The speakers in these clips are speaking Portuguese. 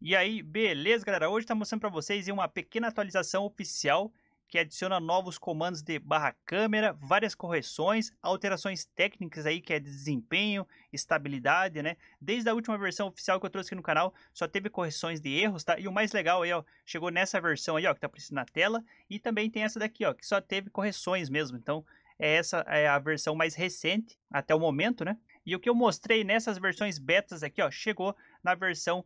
E aí, beleza, galera? Hoje está mostrando para vocês uma pequena atualização oficial que adiciona novos comandos de barra câmera, várias correções, alterações técnicas aí que é desempenho, estabilidade, né? Desde a última versão oficial que eu trouxe aqui no canal, só teve correções de erros, tá? E o mais legal aí, ó, chegou nessa versão aí, ó, que tá aparecendo na tela, e também tem essa daqui, ó, que só teve correções mesmo. Então, é essa é a versão mais recente até o momento, né? E o que eu mostrei nessas versões betas aqui, ó, chegou na versão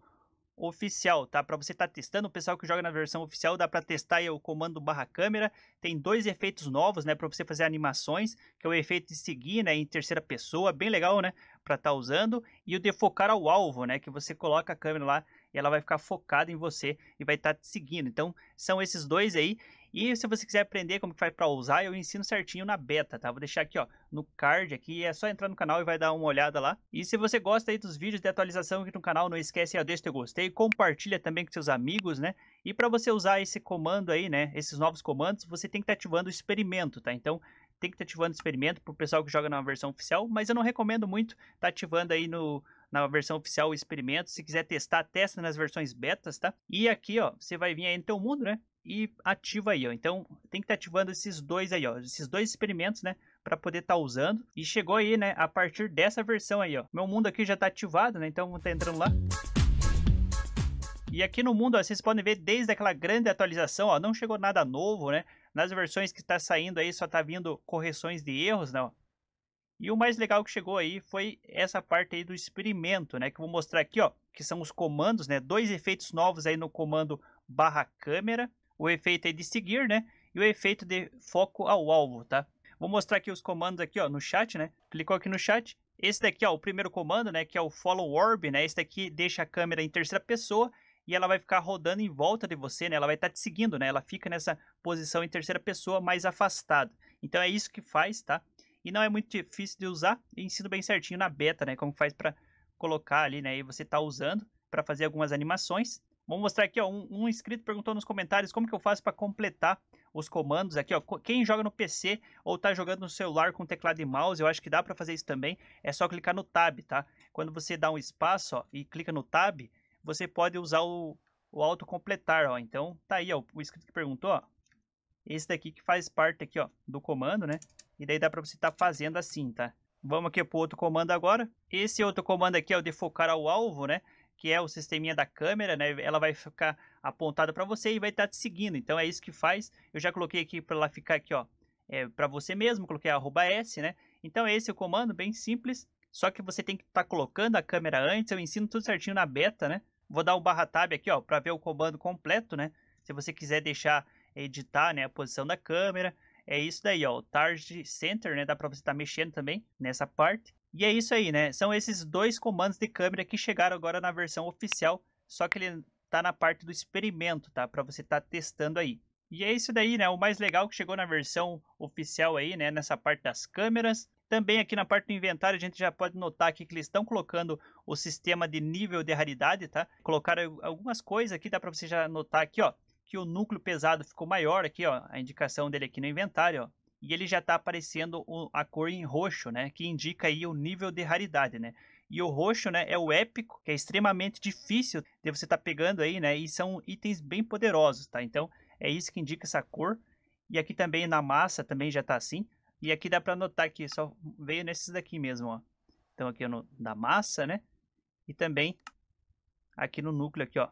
oficial, tá? Para você estar tá testando, o pessoal que joga na versão oficial dá para testar aí o comando barra câmera. Tem dois efeitos novos, né, para você fazer animações, que é o efeito de seguir, né, em terceira pessoa, bem legal, né, para estar tá usando, e o de focar ao alvo, né, que você coloca a câmera lá e ela vai ficar focada em você e vai estar tá te seguindo. Então, são esses dois aí. E se você quiser aprender como que faz para usar, eu ensino certinho na beta, tá? Vou deixar aqui, ó, no card aqui, é só entrar no canal e vai dar uma olhada lá. E se você gosta aí dos vídeos de atualização aqui no canal, não esquece, aí deixa teu gostei, compartilha também com seus amigos, né? E para você usar esse comando aí, né, esses novos comandos, você tem que estar tá ativando o experimento, tá? Então, tem que estar tá ativando o experimento para o pessoal que joga na versão oficial, mas eu não recomendo muito estar tá ativando aí no na versão oficial o experimento. Se quiser testar, testa nas versões betas, tá? E aqui, ó, você vai vir aí no teu mundo, né? E ativa aí, ó. Então, tem que estar tá ativando esses dois aí, ó. Esses dois experimentos, né? para poder estar tá usando. E chegou aí, né? A partir dessa versão aí, ó. Meu mundo aqui já tá ativado, né? Então, vou estar tá entrando lá. E aqui no mundo, ó, vocês podem ver desde aquela grande atualização, ó, não chegou nada novo, né? Nas versões que está saindo aí só tá vindo correções de erros, né e o mais legal que chegou aí foi essa parte aí do experimento, né? Que eu vou mostrar aqui, ó, que são os comandos, né? Dois efeitos novos aí no comando barra câmera, o efeito aí de seguir, né? E o efeito de foco ao alvo, tá? Vou mostrar aqui os comandos aqui, ó, no chat, né? Clicou aqui no chat. Esse daqui, ó, o primeiro comando, né, que é o follow orb, né? Esse daqui deixa a câmera em terceira pessoa e ela vai ficar rodando em volta de você, né? Ela vai estar tá te seguindo, né? Ela fica nessa posição em terceira pessoa mais afastada. Então é isso que faz, tá? E não é muito difícil de usar. E ensino bem certinho na beta, né? Como faz para colocar ali, né? E você tá usando para fazer algumas animações. Vamos mostrar aqui, ó. Um, um, inscrito perguntou nos comentários como que eu faço para completar os comandos aqui, ó. Quem joga no PC ou tá jogando no celular com teclado e mouse, eu acho que dá para fazer isso também. É só clicar no tab, tá? Quando você dá um espaço, ó, e clica no tab, você pode usar o, o autocompletar, ó. Então, tá aí, ó, o inscrito que perguntou, ó. Esse daqui que faz parte aqui, ó, do comando, né? E daí dá para você estar tá fazendo assim, tá? Vamos aqui para outro comando agora. Esse outro comando aqui é o de focar ao alvo, né? Que é o sisteminha da câmera, né? Ela vai ficar apontada para você e vai estar tá te seguindo. Então é isso que faz. Eu já coloquei aqui para ela ficar aqui, ó. É, para você mesmo, coloquei arroba S, né? Então esse é o comando, bem simples. Só que você tem que estar tá colocando a câmera antes. Eu ensino tudo certinho na beta, né? Vou dar o um barra tab aqui, ó, para ver o comando completo, né? Se você quiser deixar editar, né, a posição da câmera, é isso daí, ó. O Target Center, né? Dá pra você estar tá mexendo também nessa parte. E é isso aí, né? São esses dois comandos de câmera que chegaram agora na versão oficial, só que ele tá na parte do experimento, tá? Para você estar tá testando aí. E é isso daí, né? O mais legal que chegou na versão oficial aí, né? Nessa parte das câmeras. Também aqui na parte do inventário a gente já pode notar aqui que eles estão colocando o sistema de nível de raridade, tá? Colocaram algumas coisas aqui, dá para você já notar aqui, ó que o núcleo pesado ficou maior aqui, ó, a indicação dele aqui no inventário, ó, e ele já está aparecendo a cor em roxo, né, que indica aí o nível de raridade, né. E o roxo, né, é o épico, que é extremamente difícil de você estar tá pegando aí, né, e são itens bem poderosos, tá? Então, é isso que indica essa cor. E aqui também na massa também já tá assim. E aqui dá para notar que só veio nesses daqui mesmo, ó. Então aqui é no, da massa, né? E também aqui no núcleo aqui, ó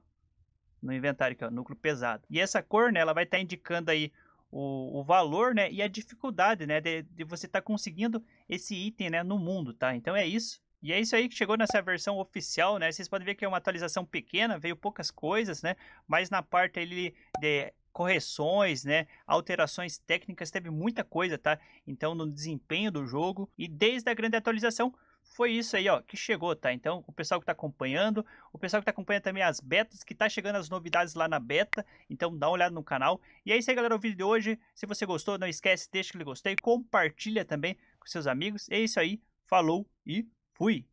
no inventário aqui, ó, núcleo pesado. E essa cor, né, ela vai estar tá indicando aí o, o, valor, né, e a dificuldade, né, de, de você estar tá conseguindo esse item, né, no mundo, tá? Então é isso. E é isso aí que chegou nessa versão oficial, né? Vocês podem ver que é uma atualização pequena, veio poucas coisas, né? Mas na parte ali de correções, né, alterações técnicas, teve muita coisa, tá? Então no desempenho do jogo e desde a grande atualização foi isso aí, ó, que chegou, tá? Então, o pessoal que tá acompanhando, o pessoal que tá acompanhando também as betas, que tá chegando as novidades lá na beta, então dá uma olhada no canal. E é isso aí, galera, o vídeo de hoje. Se você gostou, não esquece, deixa aquele gostei, compartilha também com seus amigos. É isso aí, falou e fui!